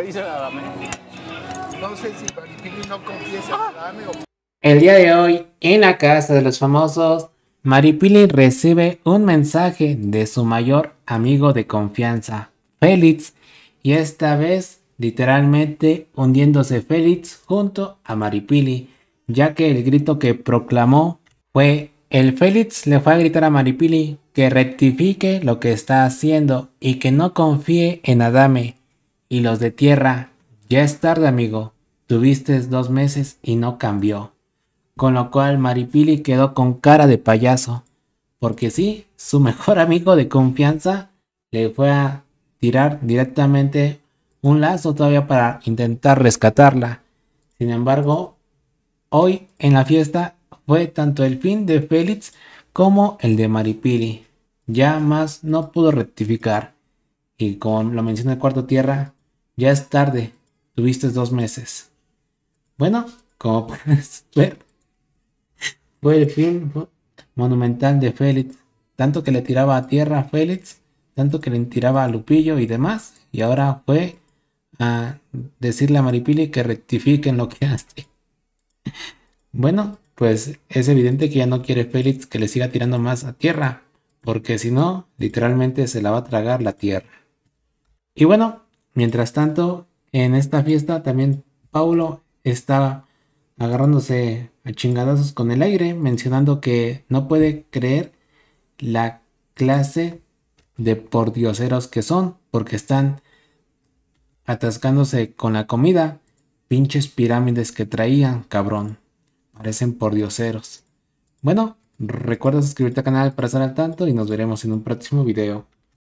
dice el No sé si Maripili no ah. El día de hoy, en la casa de los famosos, Maripili recibe un mensaje de su mayor amigo de confianza, Félix, y esta vez literalmente hundiéndose Félix junto a Maripili, ya que el grito que proclamó fue el Félix le fue a gritar a Maripili que rectifique lo que está haciendo y que no confíe en Adame, y los de tierra, ya es tarde, amigo. Tuviste dos meses y no cambió. Con lo cual Maripili quedó con cara de payaso. Porque sí, su mejor amigo de confianza le fue a tirar directamente un lazo todavía para intentar rescatarla. Sin embargo, hoy en la fiesta fue tanto el fin de Félix como el de Maripili. Ya más no pudo rectificar. Y con lo mención el cuarto tierra, ya es tarde. Tuviste dos meses. Bueno, como puedes ver, fue el film monumental de Félix. Tanto que le tiraba a tierra a Félix, tanto que le tiraba a Lupillo y demás. Y ahora fue a decirle a Maripili que rectifiquen lo que hace. Bueno, pues es evidente que ya no quiere Félix que le siga tirando más a tierra, porque si no, literalmente se la va a tragar la tierra. Y bueno, Mientras tanto, en esta fiesta también Paulo está agarrándose a chingadazos con el aire, mencionando que no puede creer la clase de pordioseros que son, porque están atascándose con la comida. Pinches pirámides que traían, cabrón. Parecen pordioseros. Bueno, recuerda suscribirte al canal para estar al tanto y nos veremos en un próximo video.